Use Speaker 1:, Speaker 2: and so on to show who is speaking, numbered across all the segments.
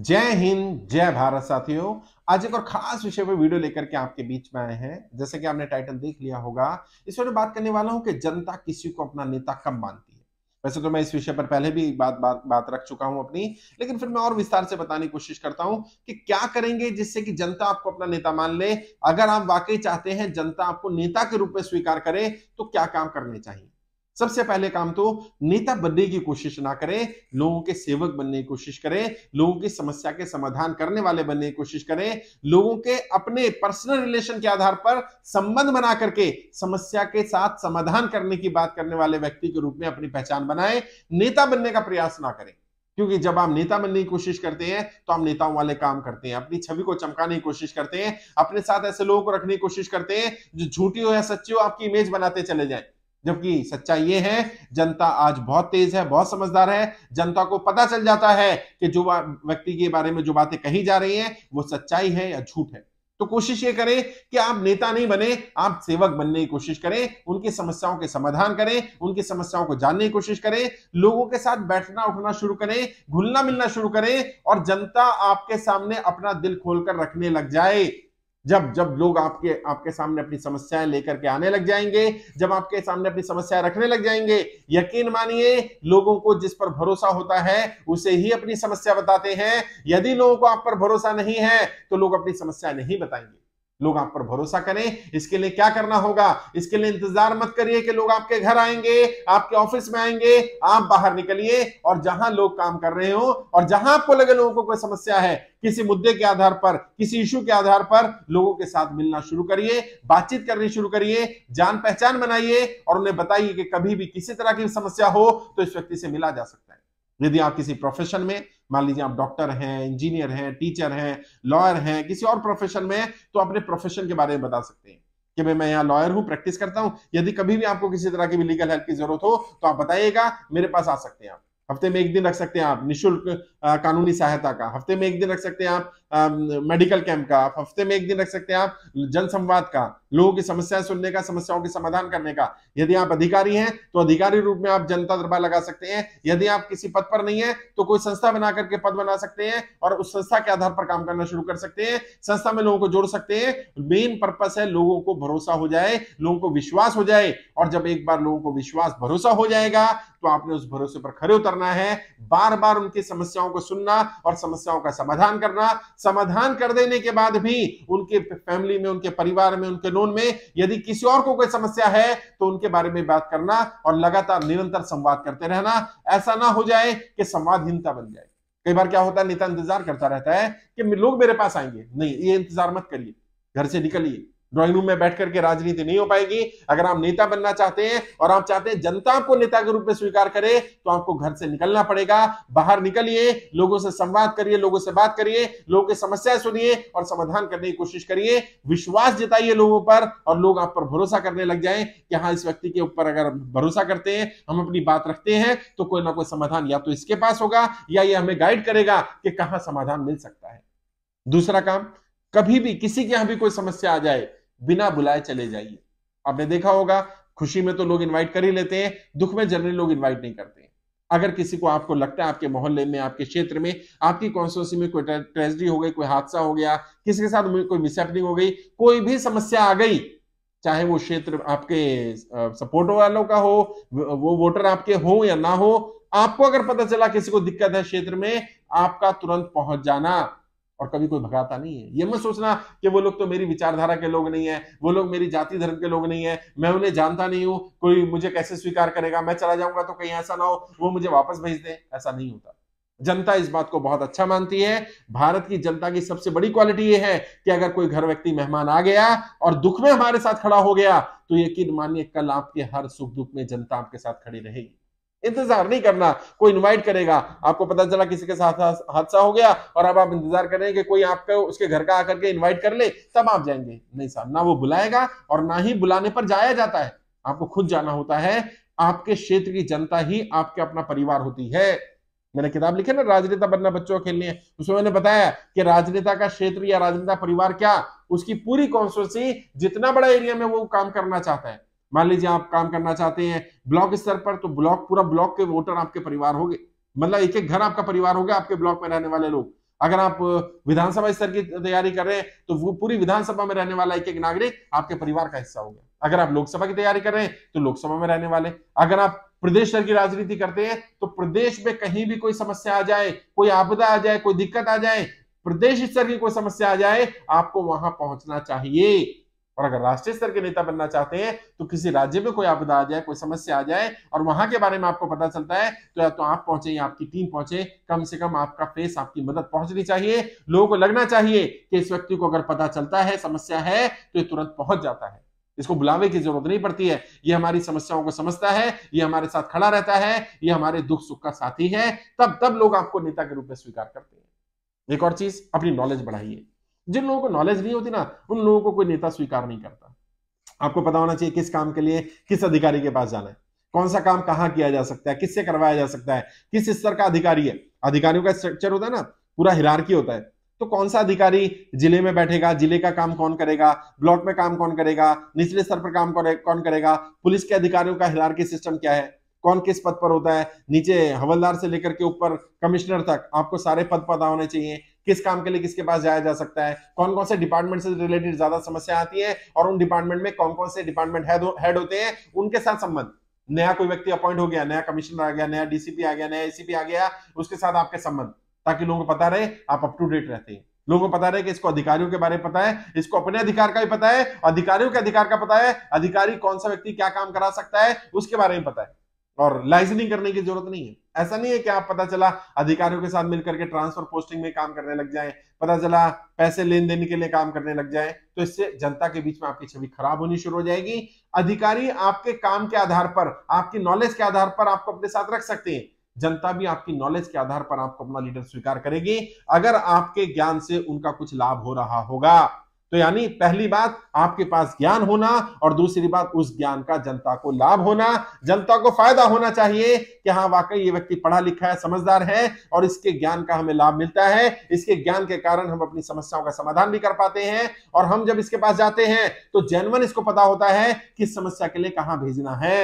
Speaker 1: जय हिंद जय भारत साथियों आज एक और खास विषय पर वीडियो लेकर के आपके बीच में आए हैं जैसे कि आपने टाइटल देख लिया होगा इस पर बात करने वाला हूं कि जनता किसी को अपना नेता कम मानती है वैसे तो मैं इस विषय पर पहले भी बात बात बात रख चुका हूं अपनी लेकिन फिर मैं और विस्तार से बताने की कोशिश करता हूं कि क्या करेंगे जिससे कि जनता आपको अपना नेता मान ले अगर आप वाकई चाहते हैं जनता आपको नेता के रूप में स्वीकार करे तो क्या काम करने चाहिए सबसे पहले काम तो नेता बनने की कोशिश ना करें लोगों के सेवक बनने की कोशिश करें लोगों की समस्या के समाधान करने वाले बनने की कोशिश करें लोगों के अपने पर्सनल रिलेशन के आधार पर संबंध बना करके समस्या के साथ समाधान करने की बात करने वाले व्यक्ति के रूप में अपनी पहचान बनाए नेता बनने का प्रयास ना करें क्योंकि जब आप नेता बनने की कोशिश करते हैं तो हम नेताओं वाले काम करते हैं अपनी छवि को चमकाने की कोशिश करते हैं अपने साथ ऐसे लोगों को रखने की कोशिश करते हैं जो झूठी हो या सच्ची हो आपकी इमेज बनाते चले जाए जबकि सच्चाई ये है जनता आज बहुत तेज है बहुत समझदार है जनता को पता चल जाता है कि जो व्यक्ति के बारे में जो बातें कही जा रही हैं वो सच्चाई है या झूठ है तो कोशिश ये करें कि आप नेता नहीं बने आप सेवक बनने की कोशिश करें उनकी समस्याओं के समाधान करें उनकी समस्याओं को जानने की कोशिश करें लोगों के साथ बैठना उठना शुरू करें घुलना मिलना शुरू करें और जनता आपके सामने अपना दिल खोलकर रखने लग जाए जब जब लोग आपके आपके सामने अपनी समस्याएं लेकर के आने लग जाएंगे जब आपके सामने अपनी समस्याएं रखने लग जाएंगे यकीन मानिए लोगों को जिस पर भरोसा होता है उसे ही अपनी समस्या बताते हैं यदि लोगों को आप पर भरोसा नहीं है तो लोग अपनी समस्या नहीं बताएंगे लोग आप पर भरोसा करें इसके लिए क्या करना होगा इसके लिए इंतजार मत करिए कि लोग आपके घर आएंगे आपके ऑफिस में आएंगे आप बाहर निकलिए और जहां लोग काम कर रहे हो और जहां आपको लगे लोगों को कोई समस्या है किसी मुद्दे के आधार पर किसी इशू के आधार पर लोगों के साथ मिलना शुरू करिए बातचीत करनी शुरू करिए जान पहचान बनाइए और उन्हें बताइए कि कभी भी किसी तरह की समस्या हो तो इस व्यक्ति से मिला जा सकता है यदि आप किसी प्रोफेशन में मान लीजिए आप डॉक्टर हैं इंजीनियर हैं टीचर हैं लॉयर हैं किसी और प्रोफेशन में तो अपने प्रोफेशन के बारे में बता सकते हैं कि भाई मैं यहाँ लॉयर हूँ प्रैक्टिस करता हूँ यदि कभी भी आपको किसी तरह की भी लीगल हेल्प की जरूरत हो तो आप बताइएगा मेरे पास आ सकते हैं आप हफ्ते में एक दिन रख सकते हैं आप निशुल्क कानूनी सहायता का हफ्ते में एक दिन रख सकते हैं आप मेडिकल कैंप का आप हफ्ते में एक दिन रख सकते हैं आप जन संवाद का लोगों की समस्याएं सुनने का समस्याओं के समाधान करने का यदि आप अधिकारी हैं तो अधिकारी रूप में आप जनता दरबार लगा सकते हैं यदि आप किसी पद पर नहीं है तो कोई संस्था बना करके पद बना सकते हैं और उस संस्था के आधार पर काम करना शुरू कर सकते हैं संस्था में लोगों को जोड़ सकते हैं मेन पर्पस है लोगों को भरोसा हो जाए लोगों को विश्वास हो जाए और जब एक बार लोगों को विश्वास भरोसा हो जाएगा तो आपने उस भरोसे पर खड़े उतर करना है बार बार उनकी समस्याओं को सुनना और समस्याओं का समाधान करना समाधान कर देने के बाद भी उनके फैमिली में उनके परिवार में उनके नोन में यदि किसी और को कोई समस्या है तो उनके बारे में बात करना और लगातार निरंतर संवाद करते रहना ऐसा ना हो जाए कि संवादहीनता बन जाए कई बार क्या होता है नेता इंतजार करता रहता है कि लोग मेरे पास आएंगे नहीं ये इंतजार मत करिए घर से निकलिए ड्राइंग रूम में बैठ करके राजनीति नहीं हो पाएगी अगर आप नेता बनना चाहते हैं और आप चाहते हैं जनता आपको नेता के रूप में स्वीकार करे तो आपको घर से निकलना पड़ेगा बाहर निकलिए लोगों से संवाद करिए लोगों से बात करिए लोगों की समस्याएं सुनिए और समाधान करने की कोशिश करिए विश्वास जताइए लोगों पर और लोग आप पर भरोसा करने लग जाए कि हाँ इस व्यक्ति के ऊपर अगर भरोसा करते हैं हम अपनी बात रखते हैं तो कोई ना कोई समाधान या तो इसके पास होगा या ये हमें गाइड करेगा कि कहाँ समाधान मिल सकता है दूसरा काम कभी भी किसी के यहां भी कोई समस्या आ जाए बिना बुलाए चले जाइए आपने देखा होगा खुशी में तो लोग इनवाइट कर ही लेते हैं दुख में जनरली लोग इनवाइट नहीं करते हैं अगर किसी को आपको लगता है आपके मोहल्ले में आपके क्षेत्र में आपकी कॉन्स्टिट्यूंसी में कोई ट्रेजिडी हो गई कोई हादसा हो गया किसी के साथ कोई मिसहैपनिंग हो गई कोई भी समस्या आ गई चाहे वो क्षेत्र आपके सपोर्ट वालों का हो वो वोटर आपके हो या ना हो आपको अगर पता चला किसी को दिक्कत है क्षेत्र में आपका तुरंत पहुंच जाना और कभी कोई भगाता नहीं है ये मत सोचना कि वो लोग तो मेरी विचारधारा के लोग नहीं है वो लोग मेरी जाति धर्म के लोग नहीं है मैं उन्हें जानता नहीं हूं कोई मुझे कैसे स्वीकार करेगा मैं चला जाऊंगा तो कहीं ऐसा ना हो वो मुझे वापस भेज दे ऐसा नहीं होता जनता इस बात को बहुत अच्छा मानती है भारत की जनता की सबसे बड़ी क्वालिटी ये है कि अगर कोई घर व्यक्ति मेहमान आ गया और दुख में हमारे साथ खड़ा हो गया तो यकीन मानिए कल आपके हर सुख दुख में जनता आपके साथ खड़ी रहेगी इंतजार नहीं करना कोई इनवाइट करेगा आपको पता चला किसी के साथ हादसा हो गया और अब आप इंतजार करें कि कोई आपके उसके घर का आकर के इनवाइट कर ले तब आप जाएंगे नहीं साहब ना वो बुलाएगा और ना ही बुलाने पर जाया जाता है आपको खुद जाना होता है आपके क्षेत्र की जनता ही आपके अपना परिवार होती है मैंने किताब लिखी ना राजनेता बनना बच्चों के लिए उसमें मैंने बताया कि राजनेता का क्षेत्र या राजनेता परिवार क्या उसकी पूरी कॉन्स्टिट्यूंसी जितना बड़ा एरिया में वो काम करना चाहता है मान लीजिए आप काम करना चाहते हैं ब्लॉक स्तर पर तो ब्लॉक पूरा ब्लॉक के वोटर आपके परिवार गए मतलब एक एक घर आपका परिवार हो आपके ब्लॉक में रहने वाले लोग अगर आप विधानसभा स्तर की तैयारी कर रहे हैं तो वो पूरी विधानसभा में रहने वाला एक एक नागरिक आपके परिवार का हिस्सा हो गया अगर आप लोकसभा की तैयारी कर रहे हैं तो लोकसभा में रहने वाले अगर आप प्रदेश स्तर की राजनीति करते हैं तो प्रदेश में कहीं भी कोई समस्या आ जाए कोई आपदा आ जाए कोई दिक्कत आ जाए प्रदेश स्तर की कोई समस्या आ जाए आपको वहां पहुंचना चाहिए और अगर राष्ट्रीय स्तर के नेता बनना चाहते हैं तो किसी राज्य में कोई आपदा आ जाए कोई समस्या आ जाए और वहां के बारे में आपको पता चलता है तो या तो आप पहुंचे या आपकी टीम पहुंचे कम से कम आपका फेस आपकी मदद पहुंचनी चाहिए लोगों को लगना चाहिए कि इस व्यक्ति को अगर पता चलता है समस्या है तो ये तुरंत पहुंच जाता है इसको बुलावे की जरूरत नहीं पड़ती है ये हमारी समस्याओं को समझता है ये हमारे साथ खड़ा रहता है ये हमारे दुख सुख का साथी है तब तब लोग आपको नेता के रूप में स्वीकार करते हैं एक और चीज अपनी नॉलेज बढ़ाइए जिन लोगों को नॉलेज नहीं होती ना उन लोगों को कोई नेता स्वीकार नहीं करता आपको पता होना चाहिए किस काम के लिए किस अधिकारी के पास जाना है कौन सा काम कहाँ किया जा सकता है किससे करवाया जा सकता है किस स्तर का अधिकारी है अधिकारियों का स्ट्रक्चर होता है ना पूरा हिरारकी होता है तो कौन सा अधिकारी जिले में बैठेगा जिले का काम कौन करेगा ब्लॉक में काम कौन करेगा निचले स्तर पर काम कौन करेगा पुलिस के अधिकारियों का हिरारकी सिस्टम क्या है कौन किस पद पर होता है नीचे हवलदार से लेकर के ऊपर कमिश्नर तक आपको सारे पद पता होने चाहिए किस काम के लिए किसके पास जाया जा सकता है कौन कौन से डिपार्टमेंट से रिलेटेड ज्यादा समस्या आती है और उन डिपार्टमेंट में कौन कौन से डिपार्टमेंट हेड होते हैं उनके साथ संबंध नया कोई व्यक्ति अपॉइंट हो गया नया कमिश्नर आ गया नया डीसीपी आ गया नया एसीपी आ गया उसके साथ आपके संबंध ताकि लोगों को पता रहे आप अप टू डेट रहते हैं लोगों को पता रहे कि इसको अधिकारियों के बारे में पता है इसको अपने अधिकार का भी पता है अधिकारियों के अधिकार का पता है अधिकारी कौन सा व्यक्ति क्या काम करा सकता है उसके बारे में पता है और लाइसेंसिंग करने की जरूरत नहीं है ऐसा नहीं है कि आप पता चला अधिकारियों के साथ मिलकर के ट्रांसफर पोस्टिंग में काम करने लग जाएं पता चला पैसे लेन देन के लिए काम करने लग जाए तो इससे जनता के बीच में आपकी छवि खराब होनी शुरू हो जाएगी अधिकारी आपके काम के आधार पर आपकी नॉलेज के आधार पर आपको अपने साथ रख सकते हैं जनता भी आपकी नॉलेज के आधार पर आपको अपना लीडर स्वीकार करेगी अगर आपके ज्ञान से उनका कुछ लाभ हो रहा होगा तो यानी पहली बात आपके पास ज्ञान होना और दूसरी बात उस ज्ञान का जनता को लाभ होना जनता को फायदा होना चाहिए कि हाँ वाकई ये व्यक्ति पढ़ा लिखा है समझदार है और इसके ज्ञान का हमें लाभ मिलता है इसके ज्ञान के कारण हम अपनी समस्याओं का समाधान भी कर पाते हैं और हम जब इसके पास जाते हैं तो जेनवन इसको पता होता है कि समस्या के लिए कहाँ भेजना है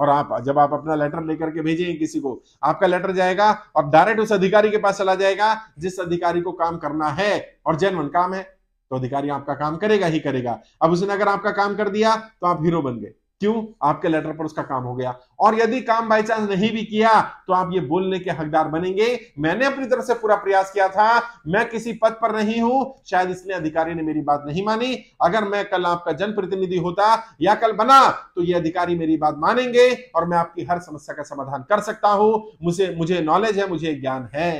Speaker 1: और आप जब आप अपना लेटर लेकर के भेजेंगे किसी को आपका लेटर जाएगा और डायरेक्ट उस अधिकारी के पास चला जाएगा जिस अधिकारी को काम करना है और जेनवन काम है तो अधिकारी आपका काम करेगा ही करेगा अब उसने अगर आपका काम कर दिया तो आप हीरो बन गए क्यों आपके लेटर पर उसका काम हो गया और यदि काम बाय चांस नहीं भी किया तो आप ये बोलने के हकदार बनेंगे मैंने अपनी तरफ से पूरा प्रयास किया था मैं किसी पद पर नहीं हूं शायद इसलिए अधिकारी ने मेरी बात नहीं मानी अगर मैं कल आपका जनप्रतिनिधि होता या कल बना तो ये अधिकारी मेरी बात मानेंगे और मैं आपकी हर समस्या का समाधान कर सकता हूं मुझे मुझे नॉलेज है मुझे ज्ञान है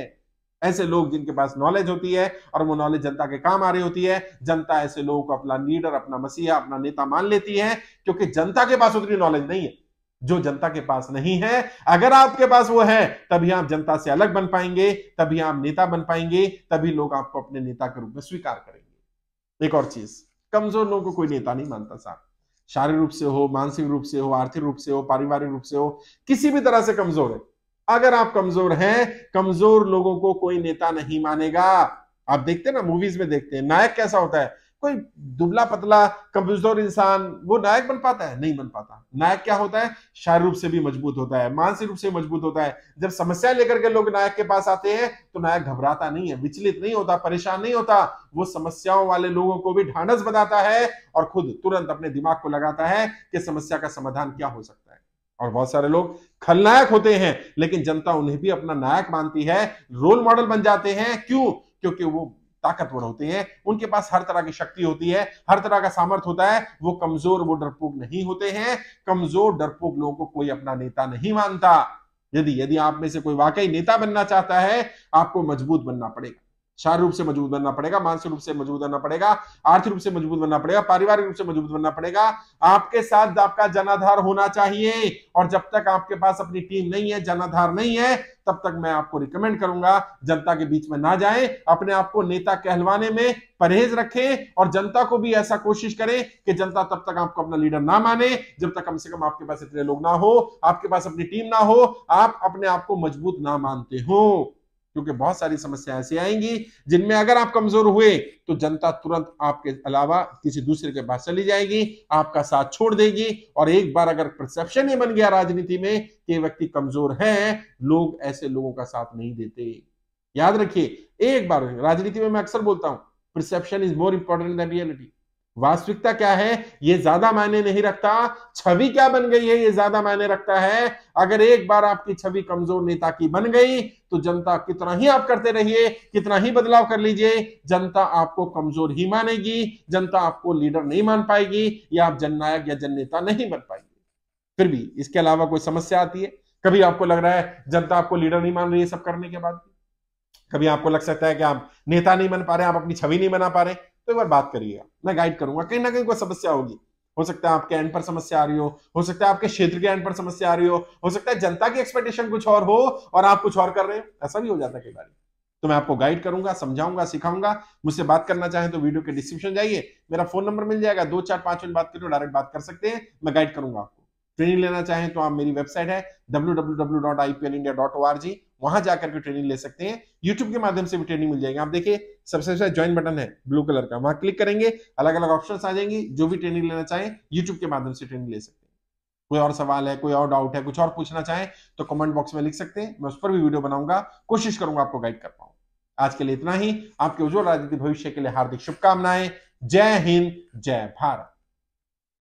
Speaker 1: ऐसे लोग जिनके पास नॉलेज होती है और वो नॉलेज जनता के काम आ रही होती है जनता ऐसे लोगों को अपना लीडर अपना मसीहा अपना नेता मान लेती है क्योंकि जनता के पास उतनी नॉलेज नहीं है जो जनता के पास नहीं है अगर आपके पास वो है तभी आप जनता से अलग बन पाएंगे तभी आप नेता बन पाएंगे तभी लोग आपको अपने नेता के रूप में स्वीकार करेंगे एक और चीज कमजोर लोगों को कोई नेता नहीं मानता साहब शारीरिक रूप से हो मानसिक रूप से हो आर्थिक रूप से हो पारिवारिक रूप से हो किसी भी तरह से कमजोर है अगर आप कमजोर हैं कमजोर लोगों को कोई नेता नहीं मानेगा आप देखते हैं ना मूवीज में देखते हैं नायक कैसा होता है कोई दुबला पतला कमजोर इंसान वो नायक बन पाता है नहीं बन पाता नायक क्या होता है शारीरिक रूप से भी मजबूत होता है मानसिक रूप से मजबूत होता है जब समस्या लेकर के लोग नायक के पास आते हैं तो नायक घबराता नहीं है विचलित नहीं होता परेशान नहीं होता वो समस्याओं वाले लोगों को भी ढांढस बनाता है और खुद तुरंत अपने दिमाग को लगाता है कि समस्या का समाधान क्या हो सकता है और बहुत सारे लोग खलनायक होते हैं लेकिन जनता उन्हें भी अपना नायक मानती है रोल मॉडल बन जाते हैं क्यों क्योंकि वो ताकतवर होते हैं उनके पास हर तरह की शक्ति होती है हर तरह का सामर्थ्य होता है वो कमजोर वो डरपोक नहीं होते हैं कमजोर डरपोक लोगों को कोई अपना नेता नहीं मानता यदि यदि आप में से कोई वाकई नेता बनना चाहता है आपको मजबूत बनना पड़ेगा शारीरिक रूप से मजबूत बनना पड़ेगा मानसिक रूप से मजबूत बनना पड़ेगा आर्थिक रूप से मजबूत बनना पड़ेगा पारिवारिक रूप से मजबूत बनना पड़ेगा आपके साथ आपका जनाधार होना चाहिए और जब तक आपके पास अपनी टीम नहीं है जनाधार नहीं है तब तक मैं आपको रिकमेंड करूंगा जनता के बीच में ना जाए अपने आप को नेता कहलवाने में परहेज रखें और जनता को भी ऐसा कोशिश करें कि जनता तब तक आपको अपना लीडर ना माने जब तक कम से कम आपके पास इतने लोग ना हो आपके पास अपनी टीम ना हो आप अपने आप को मजबूत ना मानते हो क्योंकि बहुत सारी समस्याएं ऐसी आएंगी जिनमें अगर आप कमजोर हुए तो जनता तुरंत आपके अलावा किसी दूसरे के पास चली जाएगी आपका साथ छोड़ देगी और एक बार अगर परसेप्शन ही बन गया राजनीति में कि व्यक्ति कमजोर है लोग ऐसे लोगों का साथ नहीं देते याद रखिए एक बार राजनीति में मैं अक्सर बोलता हूं perception is more important than reality वास्तविकता क्या है ये ज्यादा मायने नहीं रखता छवि क्या बन गई है ये ज्यादा मायने रखता है अगर एक बार आपकी छवि कमजोर नेता की बन गई तो जनता कितना ही आप करते रहिए कितना ही बदलाव कर लीजिए जनता आपको कमजोर ही मानेगी जनता आपको लीडर नहीं मान पाएगी या आप जननायक या जननेता नहीं बन पाएगी फिर भी इसके अलावा कोई समस्या आती है कभी आपको लग रहा है जनता आपको लीडर नहीं मान रही है सब करने के बाद कभी आपको लग सकता है कि आप नेता नहीं बन पा रहे आप अपनी छवि नहीं बना पा रहे तो एक बार बात करिएगा मैं गाइड करूंगा कहीं ना कहीं कोई समस्या होगी हो सकता है आपके एंड पर समस्या आ रही हो हो सकता है आपके क्षेत्र के एंड पर समस्या आ रही हो हो सकता है जनता की एक्सपेक्टेशन कुछ और हो और आप कुछ और कर रहे हो ऐसा भी हो जाता है कई बार तो मैं आपको गाइड करूंगा समझाऊंगा सिखाऊंगा मुझसे बात करना चाहे तो वीडियो के डिस्क्रिप्शन जाइए मेरा फोन नंबर मिल जाएगा दो चार पांच मिनट बात करो डायरेक्ट बात कर सकते हैं मैं गाइड करूंगा आपको ट्रेनिंग लेना चाहें तो आप मेरी वेबसाइट है डब्ल्यू वहां जाकर के ट्रेनिंग ले सकते हैं यूट्यूब के माध्यम से भी ट्रेनिंग मिल जाएगी आप देखिए सबसे अच्छा ज्वाइन बटन है ब्लू कलर का वहां क्लिक करेंगे अलग अलग ऑप्शन आ जाएंगे जो भी ट्रेनिंग लेना चाहें यूट्यूब के माध्यम से ट्रेनिंग ले सकते हैं कोई और सवाल है कोई और डाउट है कुछ और पूछना चाहें तो कमेंट बॉक्स में लिख सकते हैं मैं उस पर भी वीडियो बनाऊंगा कोशिश करूंगा आपको गाइड कर पाऊँ आज के लिए इतना ही आपके उज्जवल राजनीतिक भविष्य के लिए हार्दिक शुभकामनाएं जय हिंद जय भारत